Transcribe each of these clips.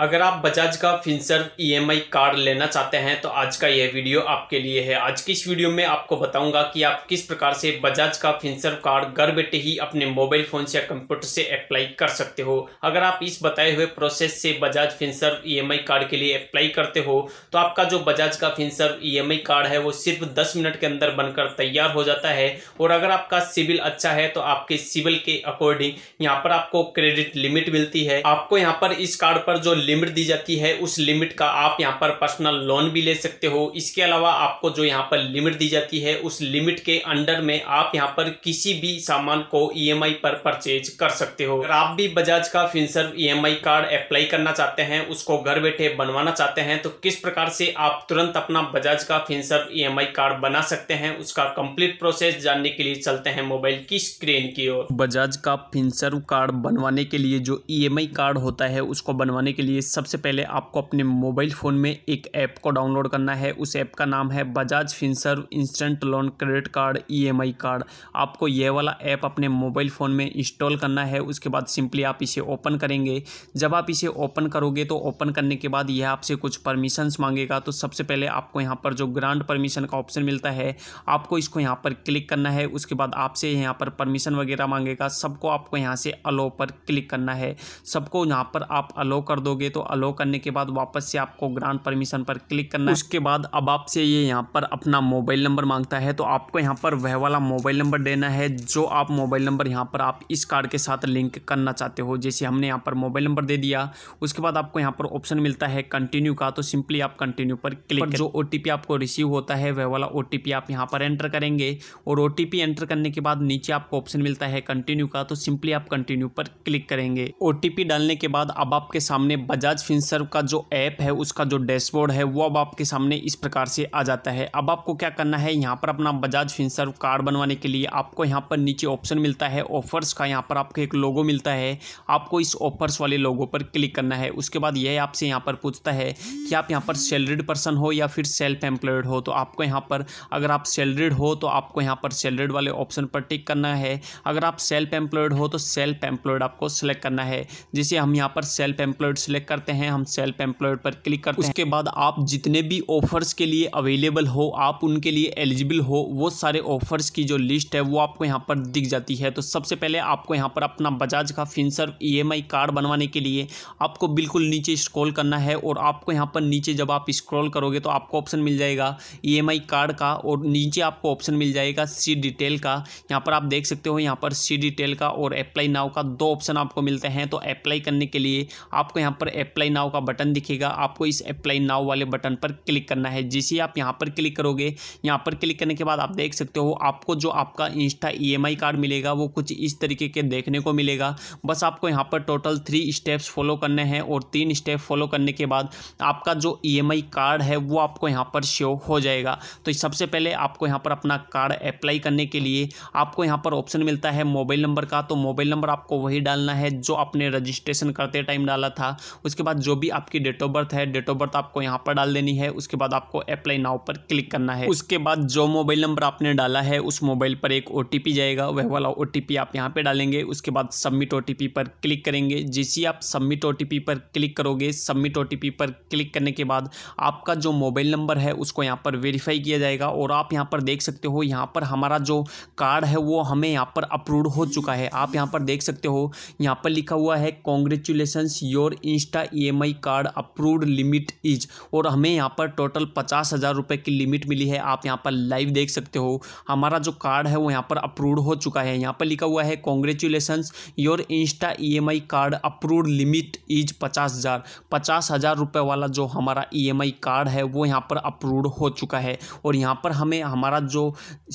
अगर आप बजाज का फिंसर ईएमआई कार्ड लेना चाहते हैं तो आज का यह वीडियो आपके लिए है आज की इस वीडियो में आपको बताऊंगा कि आप किस प्रकार से बजाज का फिंसर कार्ड घर बैठे ही अपने मोबाइल फोन से या कंप्यूटर से अप्लाई कर सकते हो अगर आप इस बताए हुए प्रोसेस से बजाज फिंसर ईएमआई कार्ड के लिए अप्लाई करते हो तो आपका जो बजाज का फिंसर ई कार्ड है वो सिर्फ दस मिनट के अंदर बनकर तैयार हो जाता है और अगर आपका सिविल अच्छा है तो आपके सिविल के अकॉर्डिंग यहाँ पर आपको क्रेडिट लिमिट मिलती है आपको यहाँ पर इस कार्ड पर जो लिमिट दी जाती है उस लिमिट का आप यहाँ पर पर्सनल लोन भी ले सकते हो इसके अलावा आपको जो यहाँ पर लिमिट दी जाती है उस लिमिट के अंडर में आप यहाँ पर किसी भी सामान को ईएमआई e पर परचेज कर सकते हो अगर आप भी बजाज का Finserv EMI e card apply करना चाहते हैं उसको घर बैठे बनवाना चाहते हैं तो किस प्रकार से आप तुरंत अपना बजाज का फिनसर्व ई e कार्ड बना सकते हैं उसका कम्प्लीट प्रोसेस जानने के लिए चलते हैं मोबाइल की स्क्रीन की ओर बजाज का फिनसर्व कार्ड बनवाने के लिए जो ई कार्ड होता है उसको बनवाने के लिए लिए सबसे पहले आपको अपने मोबाइल फ़ोन में एक ऐप को डाउनलोड करना है उस ऐप का नाम है Bajaj Finserv instant loan credit card EMI card आपको यह वाला ऐप अपने मोबाइल फ़ोन में इंस्टॉल करना है उसके बाद सिंपली आप इसे ओपन करेंगे जब आप इसे ओपन करोगे तो ओपन करने के बाद यह आपसे कुछ परमिशंस मांगेगा तो सबसे पहले आपको यहाँ पर जो ग्रांड परमिशन का ऑप्शन मिलता है आपको इसको यहाँ पर क्लिक करना है उसके बाद आपसे यहाँ पर परमिशन वगैरह मांगेगा सबको आपको यहाँ से अलो पर क्लिक करना है सबको यहाँ पर आप अलो कर दोगे करोगे तो अलो करने के बाद वापस से आपको ग्रांट परमिशन पर क्लिक करना है उसके बाद अब आपसे ये यहाँ पर अपना मोबाइल नंबर मांगता है तो आपको यहाँ पर वह वाला मोबाइल नंबर देना है जो आप मोबाइल नंबर यहाँ पर आप इस कार्ड के साथ लिंक करना चाहते हो जैसे हमने यहाँ पर मोबाइल नंबर दे दिया उसके बाद आपको यहाँ पर ऑप्शन मिलता है कंटिन्यू का तो सिंपली आप कंटिन्यू पर क्लिक जो ओ आपको रिसीव होता है वह वाला ओ आप यहाँ पर एंटर करेंगे और ओ एंटर करने के बाद नीचे आपको ऑप्शन मिलता है कंटिन्यू का तो सिंपली आप कंटिन्यू पर क्लिक करेंगे ओ डालने के बाद अब आपके सामने बजाज फिंसर्व का जो ऐप है उसका जो डैशबोर्ड है वो अब आपके सामने इस प्रकार से आ जाता है अब आपको क्या करना है यहाँ पर अपना बजाज फिंसर्व कार्ड बनवाने के लिए आपको यहाँ पर नीचे ऑप्शन मिलता है ऑफर्स का यहाँ पर आपको एक लोगो मिलता है आपको इस ऑफर्स वाले लोगो पर क्लिक करना है उसके बाद यह आपसे यहाँ पर पूछता है कि आप यहाँ पर सैलरीड पर्सन हो या फिर सेल्फ एम्प्लॉयड हो तो आपको यहाँ पर अगर आप सैलरीड हो तो आपको यहाँ पर सैलरीड वाले ऑप्शन पर टिक करना है अगर आप सेल्फ एम्प्लॉयड हो तो सेल्फ एम्प्लॉयड आपको सेलेक्ट करना है जिसे हम यहाँ पर सेल्फ एम्प्लॉयड सेलेक्ट सेलेक्ट करते हैं हम सेल्फ एम्प्लॉयड पर क्लिक करते हैं उसके बाद आप जितने भी ऑफर्स के लिए अवेलेबल हो आप उनके लिए एलिजिबल हो वो सारे ऑफर्स की जो लिस्ट है वो आपको यहाँ पर दिख जाती है तो सबसे पहले आपको यहाँ पर अपना बजाज का फिनसर ई कार्ड बनवाने के लिए आपको बिल्कुल नीचे स्क्रॉल करना है और आपको यहाँ पर नीचे जब आप स्क्रॉल करोगे तो आपको ऑप्शन मिल जाएगा ई e कार्ड का और नीचे आपको ऑप्शन मिल जाएगा सी डिटेल का यहाँ पर आप देख सकते हो यहाँ पर सी डिटेल का और अप्लाई नाव का दो ऑप्शन आपको मिलते हैं तो अप्लाई करने के लिए आपको यहाँ पर पर अप्लाई नाव का बटन दिखेगा आपको इस अप्लाई नाव वाले बटन पर क्लिक करना है जैसे आप यहाँ पर क्लिक करोगे यहाँ पर क्लिक करने के बाद आप देख सकते हो आपको जो आपका इंस्टा ई कार्ड मिलेगा वो कुछ इस तरीके के देखने को मिलेगा बस आपको यहाँ पर टोटल थ्री स्टेप्स फॉलो करने हैं और तीन स्टेप फॉलो करने के बाद आपका जो ई e कार्ड है वो आपको यहाँ पर शो हो जाएगा तो सबसे पहले आपको यहाँ पर अपना कार्ड अप्लाई करने के लिए आपको यहाँ पर ऑप्शन मिलता है मोबाइल नंबर का तो मोबाइल नंबर आपको वही डालना है जो आपने रजिस्ट्रेशन करते टाइम डाला था उसके बाद जो भी आपकी डेट ऑफ बर्थ है डेट ऑफ बर्थ आपको यहाँ पर डाल देनी है उसके बाद आपको अप्लाई नाउ पर क्लिक करना है उसके बाद जो मोबाइल नंबर आपने डाला है उस मोबाइल पर एक ओ जाएगा वह वाला ओ आप यहाँ पर डालेंगे उसके बाद सबमिट ओ पर क्लिक करेंगे जैसे आप सबमिट ओ पर क्लिक करोगे सबमिट ओ पर क्लिक करने के बाद आपका जो मोबाइल नंबर है उसको यहाँ पर वेरीफाई किया जाएगा और आप यहाँ पर देख सकते हो यहाँ पर हमारा जो कार्ड है वो हमें यहाँ पर अप्रूव हो चुका है आप यहाँ पर देख सकते हो यहाँ पर लिखा हुआ है congratulations your inst insta e card approved limit is और हमें यहाँ पर टोटल पचास हज़ार रुपये की लिमिट मिली है आप यहाँ पर लाइव देख सकते हो हमारा जो कार्ड है वो यहाँ पर अप्रूव्ड हो चुका है यहाँ पर लिखा हुआ है congratulation your insta e card approved limit is पचास हज़ार पचास हज़ार रुपये वाला जो हमारा ई e कार्ड है वो यहाँ पर अप्रूव हो चुका है और यहाँ पर हमें हमारा जो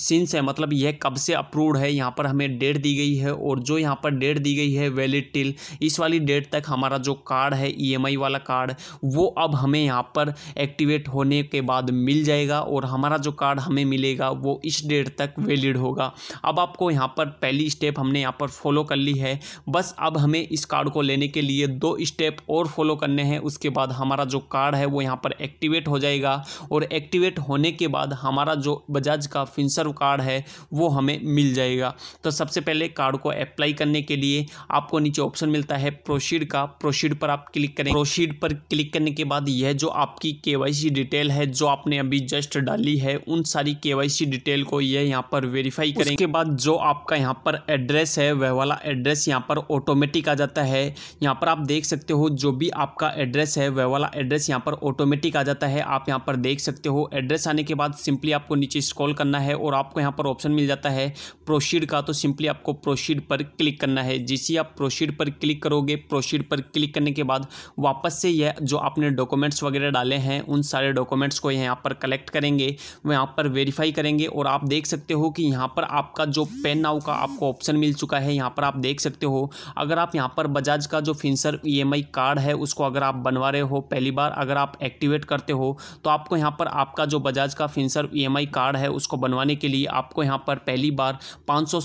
सिंस है मतलब यह कब से अप्रूव्ड है यहाँ पर हमें डेट दी गई है और जो यहाँ पर डेट दी गई है वैलिड टिल इस वाली डेट तक हमारा जो कार्ड है है ई e वाला कार्ड वो अब हमें यहाँ पर एक्टिवेट होने के बाद मिल जाएगा और हमारा जो कार्ड हमें मिलेगा वो इस डेट तक वैलिड होगा अब आपको यहाँ पर पहली स्टेप हमने यहाँ पर फॉलो कर ली है बस अब हमें इस कार्ड को लेने के लिए दो स्टेप और फॉलो करने हैं उसके बाद हमारा जो कार्ड है वो यहाँ पर एक्टिवेट हो जाएगा और एक्टिवेट होने के बाद हमारा जो बजाज का फिंसर कार्ड है वो हमें मिल जाएगा तो सबसे पहले कार्ड को अप्लाई करने के लिए आपको नीचे ऑप्शन मिलता है प्रोसीड का प्रोसीड पर आप क्लिक करें प्रोसीड पर क्लिक करने के बाद यह जो आपकी केवाईसी डिटेल है जो आपने अभी जस्ट डाली है उन सारी केवाईसी डिटेल को यह यहाँ पर वेरीफाई करें उसके बाद जो आपका यहाँ पर एड्रेस है वह वाला एड्रेस यहाँ पर ऑटोमेटिक आ जाता है यहाँ पर आप देख सकते हो जो भी आपका एड्रेस है वह वाला एड्रेस यहाँ पर ऑटोमेटिक आ जाता है आप यहाँ पर देख सकते हो एड्रेस आने के बाद सिंपली आपको नीचे स्क्रॉल करना है और आपको यहाँ पर ऑप्शन मिल जाता है प्रोसीड का तो सिंपली आपको प्रोसीड पर क्लिक करना है जिस आप प्रोसीड पर क्लिक करोगे प्रोसीड पर क्लिक करने के बाद बाद वापस से यह जो आपने डॉक्यूमेंट्स वगैरह डाले हैं उन सारे डॉक्यूमेंट्स को यहाँ पर कलेक्ट करेंगे यहाँ पर वेरीफाई करेंगे और आप देख सकते हो कि यहाँ पर आपका जो पेन नाउ का आपको ऑप्शन मिल चुका है यहाँ पर आप देख सकते हो अगर आप यहाँ पर बजाज का जो फिंसर ई कार्ड है उसको अगर आप बनवा रहे हो पहली बार अगर आप एक्टिवेट करते हो तो आपको यहाँ पर आपका जो बजाज का फिंसर ई कार्ड है उसको बनवाने के लिए आपको यहाँ पर पहली बार पाँच सौ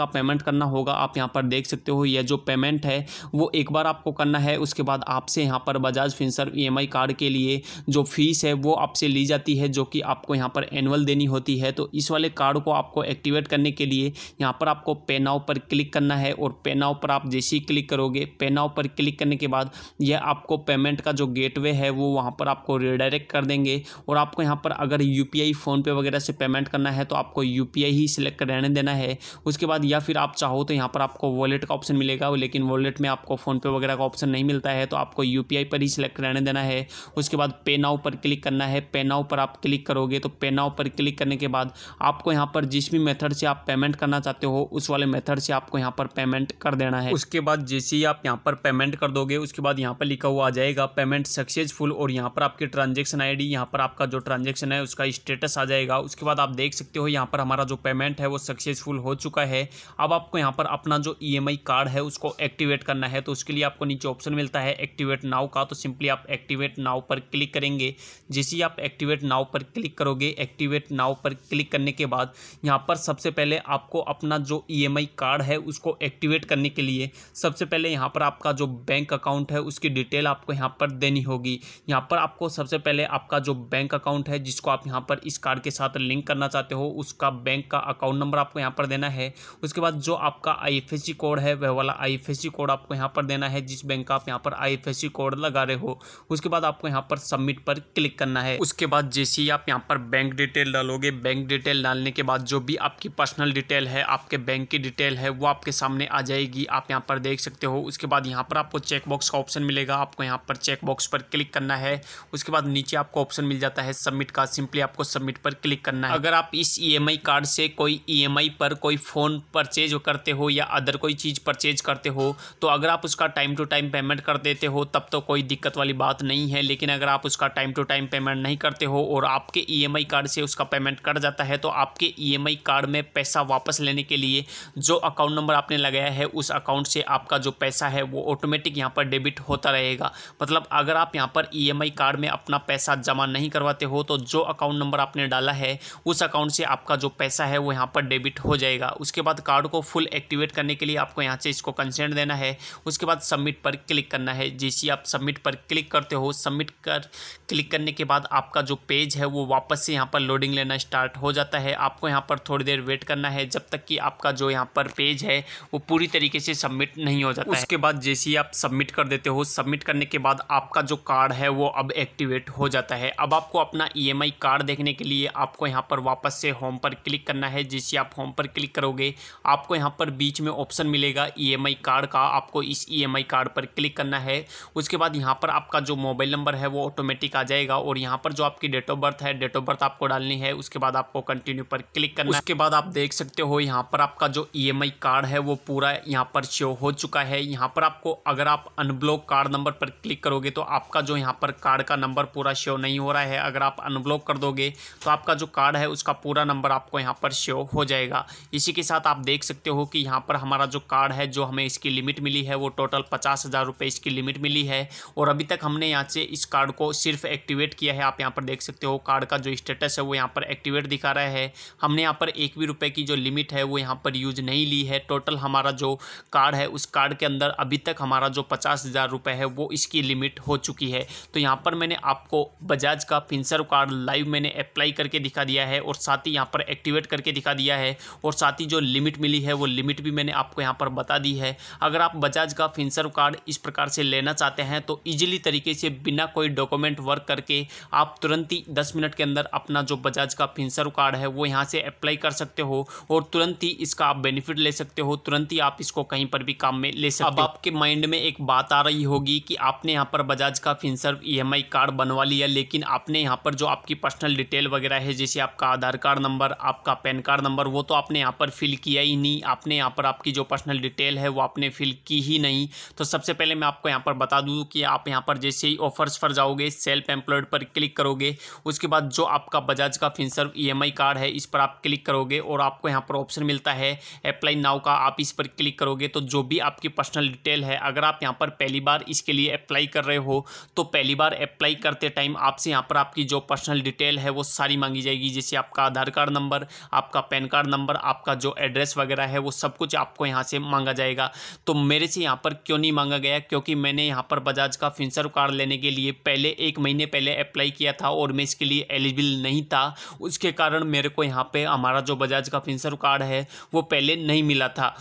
का पेमेंट करना होगा आप यहाँ पर देख सकते हो यह जो पेमेंट है वो एक बार आपको करना है उसके उसके बाद आपसे यहाँ पर Bajaj Finserv e e card के लिए जो फीस है वो आपसे ली जाती है जो कि आपको यहाँ पर एनुअल देनी होती है तो इस वाले कार्ड को आपको एक्टिवेट करने के लिए यहाँ पर आपको पेनाव पर क्लिक करना है और पेनाव पर आप जैसे ही क्लिक करोगे पेनाव पर क्लिक करने के बाद यह आपको पेमेंट का जो गेटवे है वो वहाँ पर आपको रिडायरेक्ट कर देंगे और आपको यहाँ पर अगर यू पी फ़ोनपे वगैरह से पेमेंट करना है तो आपको यू ही सिलेक्ट रहने देना है उसके बाद या फिर आप चाहो तो यहाँ पर आपको वॉलेट का ऑप्शन मिलेगा लेकिन वॉलेट में आपको फ़ोनपे वगैरह का ऑप्शन नहीं मिलता करता है तो आपको यू पर ही सिलेक्ट रहने देना है उसके बाद पे नाउ पर क्लिक करना है पे नाउ पर आप क्लिक करोगे तो पे नाउ पर क्लिक करने के बाद आपको यहाँ पर जिस भी मेथड से आप पेमेंट करना चाहते हो उस वाले मेथड से आपको यहाँ पर पेमेंट कर देना है उसके बाद जैसे ही आप यहाँ पर पेमेंट कर दोगे उसके बाद यहाँ पर लिखा हुआ आ जाएगा पेमेंट सक्सेसफुल और यहाँ पर आपकी ट्रांजेक्शन आई डी पर आपका जो ट्रांजेक्शन है उसका स्टेटस आ जाएगा उसके बाद आप देख सकते हो यहाँ पर हमारा जो पेमेंट है वो सक्सेसफुल हो चुका है अब आपको यहाँ पर अपना जो ई e कार्ड है उसको एक्टिवेट करना है तो उसके लिए आपको नीचे ऑप्शन मिलता है आता है एक्टिवेट नाव का तो सिंपली आप एक्टिवेट नाव पर क्लिक करेंगे जैसे ही आप एक्टिवेट नाव पर क्लिक करोगे एक्टिवेट नाव पर क्लिक करने के बाद यहाँ पर सबसे पहले आपको अपना जो ई e कार्ड है उसको एक्टिवेट करने के लिए सबसे पहले यहाँ पर आपका जो बैंक अकाउंट है उसकी डिटेल आपको यहाँ पर देनी होगी यहाँ पर आपको सबसे पहले आपका जो बैंक अकाउंट है जिसको आप यहाँ पर इस कार्ड के साथ लिंक करना चाहते हो उसका बैंक का अकाउंट नंबर आपको यहाँ पर देना है उसके बाद जो आपका आई कोड है वह वाला आई कोड आपको यहाँ पर देना है जिस बैंक का आप यहाँ पर पर आई कोड लगा रहे हो उसके बाद आपको यहाँ पर सबमिट पर क्लिक करना है उसके बाद जैसे ही आप यहाँ पर बैंक डिटेल डालोगे बैंक डिटेल डालने के बाद जो भी आपकी पर्सनल डिटेल है आपके बैंक की डिटेल है वो आपके सामने आ जाएगी आप यहाँ पर देख सकते हो उसके बाद यहाँ पर आपको चेकबॉक्स का ऑप्शन मिलेगा आपको यहाँ पर चेकबॉक्स पर क्लिक करना है उसके बाद नीचे आपको ऑप्शन मिल जाता है सबमिट का सिंपली आपको सबमिट पर क्लिक करना है अगर आप इस ई e कार्ड से कोई ई e पर कोई फ़ोन परचेज करते हो या अदर कोई चीज़ परचेज करते हो तो अगर आप उसका टाइम टू टाइम पेमेंट कर देते हो तब तो कोई दिक्कत वाली बात नहीं है लेकिन अगर आप उसका टाइम टू टाइम पेमेंट नहीं करते हो और आपके ई e कार्ड से उसका पेमेंट कट जाता है तो आपके ई e कार्ड में पैसा वापस लेने के लिए जो अकाउंट नंबर आपने लगाया है उस अकाउंट से आपका जो पैसा है वो ऑटोमेटिक यहाँ पर डेबिट होता रहेगा मतलब अगर आप यहाँ पर ई e कार्ड में अपना पैसा जमा नहीं करवाते हो तो जो अकाउंट नंबर आपने डाला है उस अकाउंट से आपका जो पैसा है वो यहाँ पर डेबिट हो जाएगा उसके बाद कार्ड को फुल एक्टिवेट करने के लिए आपको यहाँ से इसको कंसेंट देना है उसके बाद सबमिट पर क्लिक करना करना है जैसे आप सबमिट पर क्लिक करते हो सबमिट कर क्लिक करने के बाद आपका जो पेज है वो वापस से यहाँ पर लोडिंग लेना स्टार्ट हो जाता है आपको यहाँ पर थोड़ी देर वेट करना है जब तक कि आपका जो यहाँ पर पेज है वो पूरी तरीके से सबमिट नहीं हो जाता उसके बाद जैसे ही आप सबमिट कर देते हो सबमिट करने के बाद आपका जो कार्ड है वो अब एक्टिवेट हो जाता है अब आपको अपना ई e कार्ड देखने के लिए आपको यहाँ पर वापस से होम पर क्लिक करना है जैसे आप होम पर क्लिक करोगे आपको यहाँ पर बीच में ऑप्शन मिलेगा ई e कार्ड का आपको इस ई e कार्ड पर क्लिक करना करना है उसके बाद यहाँ पर आपका जो मोबाइल नंबर है वो ऑटोमेटिक आ जाएगा और यहाँ पर जो आपकी डेट ऑफ बर्थ है डेट ऑफ बर्थ आपको डालनी है उसके बाद आपको कंटिन्यू पर क्लिक करना उसके बाद आप देख सकते हो यहाँ पर आपका जो ई e कार्ड है वो पूरा यहाँ पर शो हो चुका है यहाँ पर आपको अगर आप अनब्लॉक कार्ड नंबर पर क्लिक करोगे तो आपका जो यहाँ पर कार्ड का नंबर पूरा शो नहीं हो रहा है अगर आप अनब्लॉक कर दोगे तो आपका जो कार्ड है उसका पूरा नंबर आपको यहाँ पर शो हो जाएगा इसी के साथ आप देख सकते हो कि यहाँ पर हमारा जो कार्ड है जो हमें इसकी लिमिट मिली है वो टोटल पचास हज़ार रुपये इसकी लिमिट मिली है और अभी तक हमने यहाँ से इस कार्ड को सिर्फ एक्टिवेट किया है आप यहाँ पर देख सकते हो कार्ड का जो स्टेटस है वो यहाँ पर एक्टिवेट दिखा रहा है हमने यहाँ पर एक भी रुपए की जो लिमिट है वो यहाँ पर यूज नहीं ली है टोटल हमारा जो कार्ड है उस कार्ड के अंदर अभी तक हमारा जो पचास हज़ार है वो इसकी लिमिट हो चुकी है तो यहाँ पर मैंने आपको बजाज का फिंसर कार्ड लाइव मैंने अप्लाई करके दिखा दिया है और साथ ही यहाँ पर एक्टिवेट करके दिखा दिया है और साथ ही जो लिमिट मिली है वो लिमिट भी मैंने आपको यहाँ पर बता दी है अगर आप बजाज का फिंसर कार्ड इस प्रकार से लेना चाहते हैं तो ईजिली तरीके से बिना कोई डॉक्यूमेंट वर्क करके आप तुरंत ही दस मिनट के अंदर अपना जो बजाज का फिंसर कार्ड है वो यहाँ से अप्लाई कर सकते हो और तुरंत ही इसका आप बेनिफिट ले सकते हो तुरंत ही आप इसको कहीं पर भी काम में ले सकते अब आपके माइंड में एक बात आ रही होगी कि आपने यहाँ पर बजाज का फिंसर ई कार्ड बनवा लिया लेकिन आपने यहाँ पर जो आपकी पर्सनल डिटेल वगैरह है जैसे आपका आधार कार्ड नंबर आपका पैन कार्ड नंबर वो तो आपने यहाँ पर फिल किया ही नहीं आपने यहाँ पर आपकी जो पर्सनल डिटेल है वो आपने फिल की ही नहीं तो सबसे पहले मैं आप आपको यहाँ पर बता दूँ कि आप यहाँ पर जैसे ही ऑफर्स पर जाओगे सेल्फ एम्प्लॉयड पर क्लिक करोगे उसके बाद जो आपका बजाज का फिंसर्व ई कार्ड है इस पर आप क्लिक करोगे और आपको यहाँ पर ऑप्शन मिलता है अप्लाई नाव का आप इस पर क्लिक करोगे तो जो भी आपकी पर्सनल डिटेल है अगर आप यहाँ पर पहली बार इसके लिए अप्लाई कर रहे हो तो पहली बार अप्लाई करते टाइम आपसे यहाँ पर आपकी जो पर्सनल डिटेल है वो सारी मांगी जाएगी जैसे आपका आधार कार्ड नंबर आपका पैन कार्ड नंबर आपका जो एड्रेस वगैरह है वो सब कुछ आपको यहाँ से मांगा जाएगा तो मेरे से यहाँ पर क्यों नहीं मांगा गया क्योंकि कि मैंने यहाँ पर बजाज का फिंसर कार्ड लेने के लिए पहले एक महीने पहले अप्लाई किया था और मैं इसके लिए एलिजिबल नहीं था उसके कारण मेरे को यहाँ पे हमारा जो बजाज का फिंसर कार्ड है वो पहले नहीं मिला था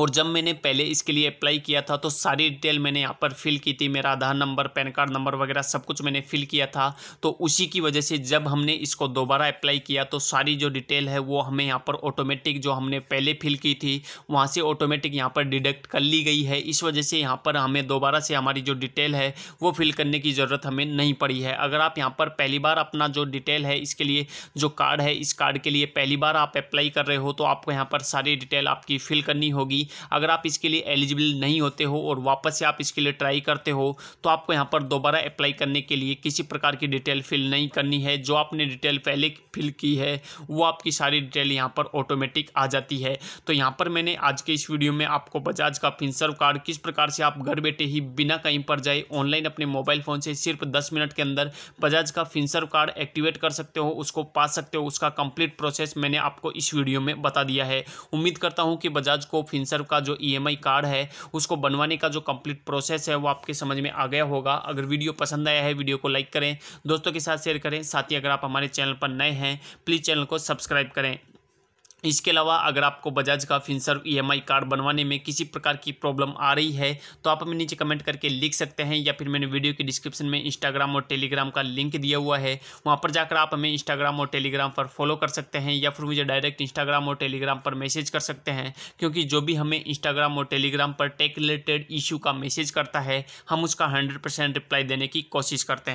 और जब मैंने पहले इसके लिए अप्लाई किया था तो सारी डिटेल मैंने यहाँ पर फिल की थी मेरा Aadhaar number PAN card number वगैरह सब कुछ मैंने फिल किया था तो उसी की वजह से जब हमने इसको दोबारा अप्लाई किया तो सारी जो डिटेल है वो हमें यहाँ पर ऑटोमेटिक जो हमने पहले फिल की थी वहाँ से ऑटोमेटिक यहाँ पर डिडक्ट कर ली गई है इस वजह से यहाँ पर हमें दोबारा से हमारी जो डिटेल है वो फिल करने की ज़रूरत हमें नहीं पड़ी है अगर आप यहाँ पर पहली बार अपना जो डिटेल है इसके लिए जो कार्ड है इस कार्ड के लिए पहली बार आप अप्लाई कर रहे हो तो आपको यहाँ पर सारी डिटेल आपकी फिल करनी होगी अगर आप इसके लिए एलिजिबल नहीं होते हो और वापस से आप इसके लिए ट्राई करते हो तो आपको यहाँ पर दोबारा अप्लाई करने के लिए किसी प्रकार की डिटेल फिल नहीं करनी है जो आपने डिटेल पहले फिल की है वो आपकी सारी डिटेल यहाँ पर ऑटोमेटिक आ जाती है तो यहाँ पर मैंने आज के इस वीडियो में आपको बजाज का फिंसर्व कार्ड किस प्रकार से आप घर बैठे ही बिना कहीं पर जाए ऑनलाइन अपने मोबाइल फ़ोन से सिर्फ दस मिनट के अंदर बजाज का फिंसर्व कार्ड एक्टिवेट कर सकते हो उसको पा सकते हो उसका कंप्लीट प्रोसेस मैंने आपको इस वीडियो में बता दिया है उम्मीद करता हूँ कि बजाज को फिंसर फिनसर्व का जो ई e कार्ड है उसको बनवाने का जो कंप्लीट प्रोसेस है वो आपके समझ में आ गया होगा अगर वीडियो पसंद आया है वीडियो को लाइक करें दोस्तों के साथ शेयर करें साथ ही अगर आप हमारे चैनल पर नए हैं प्लीज़ चैनल को सब्सक्राइब करें इसके अलावा अगर आपको बजाज का फिनसर्व ई e कार्ड बनवाने में किसी प्रकार की प्रॉब्लम आ रही है तो आप हमें नीचे कमेंट करके लिख सकते हैं या फिर मैंने वीडियो के डिस्क्रिप्शन में इंस्टाग्राम और टेलीग्राम का लिंक दिया हुआ है वहाँ पर जाकर आप हमें इंस्टाग्राम और टेलीग्राम पर फॉलो कर सकते हैं या फिर मुझे डायरेक्ट इंस्टाग्राम और टेलीग्राम पर मैसेज कर सकते हैं क्योंकि जो भी हमें इंस्टाग्राम और टेलीग्राम पर टेक रिलेटेड इशू का मैसेज करता है हम उसका हंड्रेड रिप्लाई देने की कोशिश करते हैं